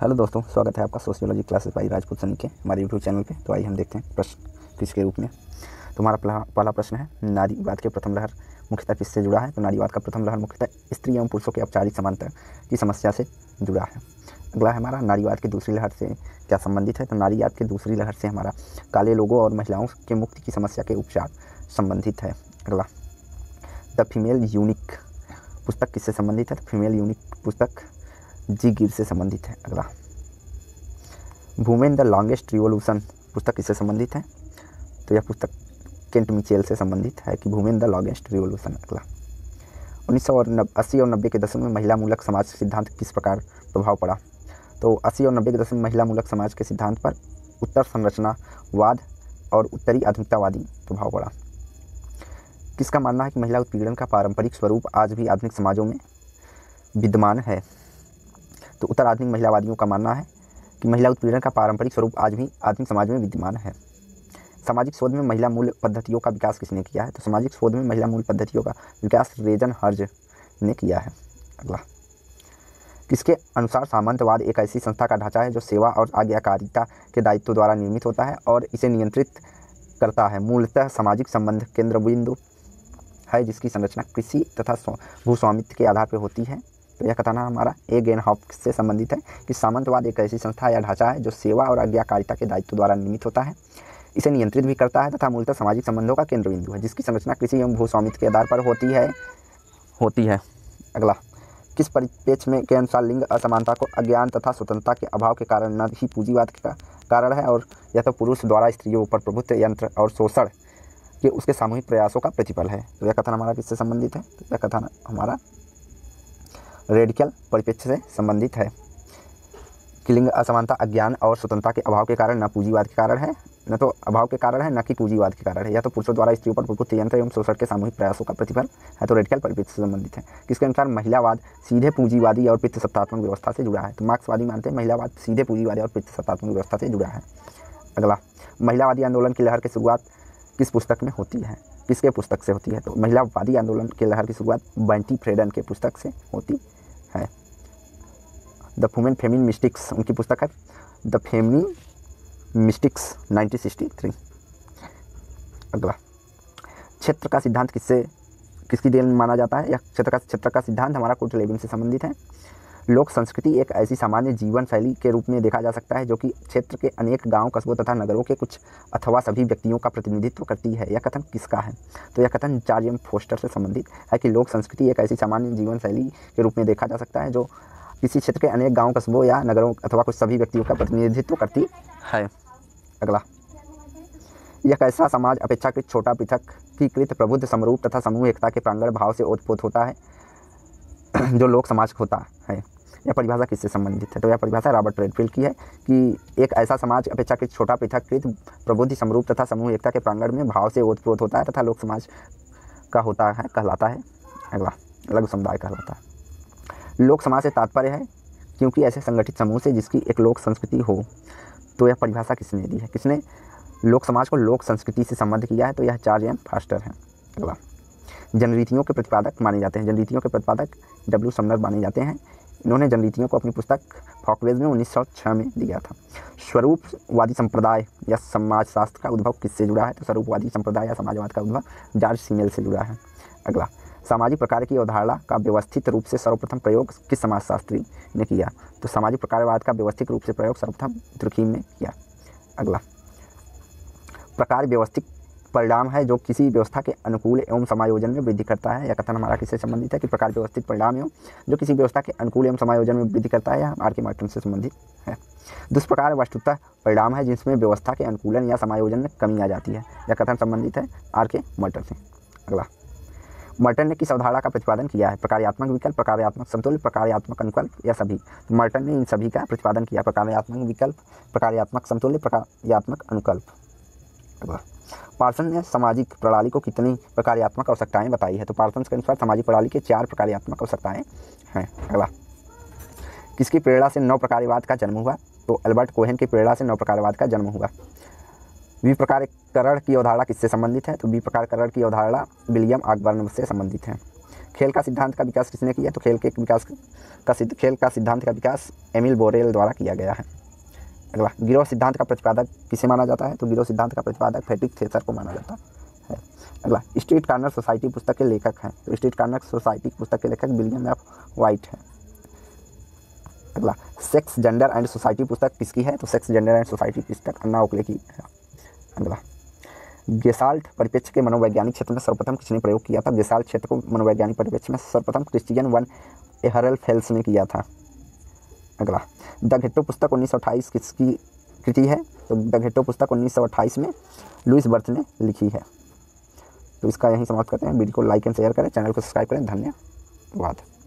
hello दोस्तों स्वागत है आपका सोशियोलॉजी क्लासेस भाई राजपूत सनी के हमारे यूट्यूब चैनल पे तो आइए हम देखते हैं प्रश्न किसके रूप में तो हमारा पहला प्रश्न है नारीवाद के प्रथम लहर मुख्यतः किससे जुड़ा है तो नारीवाद का प्रथम लहर मुख्यतः स्त्री एवं पुरुषों के औपचारिक समानता की समस्या से जुड़ा है अगला है हमारा नारीवाद की दूसरी लहर से क्या संबंधित है तो नारीवाद की दूसरी लहर से हमारा काले लोगों और महिलाओं के मुक्ति की समस्या के उपचार संबंधित है अगला द फीमेल यूनिक पुस्तक किससे संबंधित है तो फीमेल यूनिक पुस्तक जी गिर से संबंधित है अगला वुमेन द लॉन्गेस्ट रिवोल्यूशन पुस्तक किससे संबंधित है तो यह पुस्तक केंट मिचेल से संबंधित है कि वुमेन द लॉन्गेस्ट रिवोल्यूशन अगला उन्नीस सौ नब अस्सी और नब्बे के दशक में महिला मूलक समाज सिद्धांत किस प्रकार प्रभाव पड़ा तो अस्सी और नब्बे के दशक में महिला मूलक समाज के सिद्धांत पर उत्तर संरचनावाद और उत्तरी आधुनिकतावादी प्रभाव पड़ा किसका मानना है कि महिला उत्पीड़न का पारंपरिक स्वरूप आज भी आधुनिक समाजों में विद्यमान है तो उत्तर आधुनिक महिलावादियों का मानना है कि महिला उत्पीड़न का पारंपरिक स्वरूप आज भी आधुनिक समाज में विद्यमान है सामाजिक शोध में महिला मूल पद्धतियों का विकास किसने किया है तो सामाजिक शोध में महिला मूल पद्धतियों का विकास रेजन हर्ज ने किया है अगला किसके अनुसार सामंतवाद एक ऐसी संस्था का ढांचा है जो सेवा और आज्ञाकारिता के दायित्व द्वारा निर्मित होता है और इसे नियंत्रित करता है मूलतः सामाजिक संबंध केंद्र बिंदु है जिसकी संरचना कृषि तथा भूस्वामित्व के आधार पर होती है तो यह कथन हमारा ए गेन हॉफ से संबंधित है कि सामंतवाद एक ऐसी संस्था या ढांचा है जो सेवा और आज्ञाकारिता के दायित्व द्वारा निर्मित होता है इसे नियंत्रित भी करता है तथा मूलतः सामाजिक संबंधों का केंद्र बिंदु है जिसकी संरचना कृषि एवं भूस्वामित्व के आधार पर होती है होती है अगला किस परिप्रेक्ष्य में के अनुसार लिंग असमानता को अज्ञान तथा स्वतंत्रता के अभाव के कारण न ही पूंजीवाद का कारण है और यह तो पुरुष द्वारा स्त्रियों पर प्रभुत्व यंत्र और शोषण के उसके सामूहिक प्रयासों का प्रतिफल है तो यह कथन हमारा किससे संबंधित है तो यह कथन हमारा रेडिकल परिप्रेक्ष्य से संबंधित है लिंग असमानता अज्ञान और स्वतंत्रता के अभाव के कारण न पूंजीवाद के कारण है न तो अभाव के कारण है न कि पूंजीवाद के कारण है या तो पुरुषों द्वारा स्त्रियों पर प्रभुत्व यंत्र एवं शोषण के सामूहिक प्रयासों का प्रतिफल है तो रेडिकल परिप्रेक्ष्य से संबंधित है किसके अनुसार महिलावाद सीधे पूंजीवादी और सत्तात्मक व्यवस्था से जुड़ा है तो मार्क्सवादी मानते हैं महिलावाद सीधे पूंजीवादी और सत्तात्मक व्यवस्था से जुड़ा है अगला महिलावादी आंदोलन की लहर की शुरुआत किस पुस्तक में होती है किसके पुस्तक से होती है तो महिलावादी आंदोलन की लहर की शुरुआत बंटी फ्रेडन के पुस्तक से होती है द फूमेन फेमिन मिस्टिक्स उनकी पुस्तक है द फेमिन मिस्टिक्स 1963 अगला क्षेत्र का सिद्धांत किससे किसकी देन माना जाता है या क्षेत्र का क्षेत्र का सिद्धांत हमारा कुछ लेविन से संबंधित है लोक संस्कृति एक ऐसी सामान्य जीवन शैली के रूप में देखा जा सकता है जो कि क्षेत्र के अनेक गांव कस्बों तथा नगरों के कुछ अथवा सभी व्यक्तियों का प्रतिनिधित्व करती है यह कथन किसका है तो यह कथन चार्ज फोस्टर से संबंधित है कि लोक संस्कृति एक ऐसी सामान्य जीवन शैली के रूप में देखा जा सकता है जो इसी क्षेत्र के अनेक गाँव कस्बों या नगरों अथवा कुछ सभी व्यक्तियों का प्रतिनिधित्व करती है अगला यह कैसा समाज अपेक्षाकृत छोटा पृथक की कृत प्रबुद्ध समरूप तथा समूह एकता के प्रांगण भाव से ओतपोत होता है जो लोक समाज होता है यह परिभाषा किससे संबंधित है तो यह परिभाषा रॉबर्ट रेडफील्ड की है कि एक ऐसा समाज अपेक्षाकृत छोटा पृथक कृत प्रबुद्ध समरूप तथा समूह एकता के प्रांगण में भाव से ओतप्रोत होता है तथा लोक समाज का होता है कहलाता है अगला लघु समुदाय कहलाता है लोक समाज से तात्पर्य है क्योंकि ऐसे संगठित समूह से जिसकी एक लोक संस्कृति हो तो यह परिभाषा किसने दी है किसने लोक समाज को लोक संस्कृति से संबद्ध किया है तो यह चार्ज एम फास्टर है अगला जनरीतियों के प्रतिपादक माने जाते हैं जनरीतियों के प्रतिपादक डब्ल्यू समनर माने जाते हैं इन्होंने जनरीतियों को अपनी पुस्तक फॉकवेज में 1906 में दिया था स्वरूपवादी संप्रदाय या समाजशास्त्र का उद्भव किससे जुड़ा है तो स्वरूपवादी संप्रदाय या समाजवाद का उद्भव जॉर्ज सीमेल से जुड़ा है अगला सामाजिक प्रकार की अवधारणा का व्यवस्थित रूप से सर्वप्रथम प्रयोग किस समाजशास्त्री ने किया तो सामाजिक प्रकारवाद का व्यवस्थित रूप से प्रयोग सर्वप्रथम दुर्खीम ने किया अगला प्रकार व्यवस्थित परिणाम है जो किसी व्यवस्था के अनुकूल एवं समायोजन में वृद्धि करता है या कथन हमारा किससे संबंधित है कि प्रकार व्यवस्थित परिणाम एवं जो किसी व्यवस्था के अनुकूल एवं समायोजन में वृद्धि करता है या आर के मार्टन से संबंधित है दुष्प्रकार वस्तुता परिणाम है जिसमें व्यवस्था के अनुकूलन या समायोजन में कमी आ जाती है या कथन संबंधित है आर के मार्टन से अगला मर्टन ने किस अवधारणा का प्रतिपादन किया है प्रकार्यात्मक विकल्प प्रकार्यात्मक समतुल्य प्रकार्यात्मक अनुकल्प या सभी तो मर्टन ने इन सभी का प्रतिपादन किया प्रकार्यात्मक विकल्प प्रकार्यात्मक समतुल्य प्रकार्यात्मक अनुकल्प पार्सन ने सामाजिक प्रणाली को कितनी प्रकार्यात्मक आवश्यकताएं बताई है तो पार्सन के अनुसार सामाजिक प्रणाली के चार प्रकार्यात्मक आवश्यकताएं हैं अगला किसकी प्रेरणा से नौ प्रकारवाद का जन्म हुआ तो अल्बर्ट कोहन की प्रेरणा से नौ प्रकारवाद का जन्म हुआ प्रकार करण की अवधारणा किससे संबंधित है तो प्रकार करण की अवधारणा विलियम आकबर्न से संबंधित है खेल का सिद्धांत का विकास किसने किया तो खेल के विकास का सिद्ध खेल का सिद्धांत का विकास एमिल बोरेल द्वारा किया गया है अगला गिरोह सिद्धांत का प्रतिपादक किसे माना जाता है तो गिरोह सिद्धांत का प्रतिपादक फेटिक थेसर को माना जाता है अगला स्ट्रीट कार्नर सोसाइटी पुस्तक के लेखक हैं तो स्ट्रीट कार्नर सोसाइटी पुस्तक के लेखक विलियम एफ वाइट हैं अगला सेक्स जेंडर एंड सोसाइटी पुस्तक किसकी है तो सेक्स जेंडर एंड सोसाइटी पुस्तक अन्ना ओकले की है अगला गेसाल्ट परिप्रेक्ष्य के मनोवैज्ञानिक क्षेत्र में सर्वप्रथम किसने प्रयोग किया था गेसाल्ट क्षेत्र को मनोवैज्ञानिक परिप्रेक्ष्य में सर्वप्रथम क्रिस्टियन वन एहरल फेल्स ने किया था अगला द घेटो पुस्तक उन्नीस किसकी कृति है तो द घेटो पुस्तक उन्नीस में लुइस बर्थ ने लिखी है तो इसका यहीं समाप्त करते हैं वीडियो को लाइक एंड शेयर करें चैनल को सब्सक्राइब करें धन्यवाद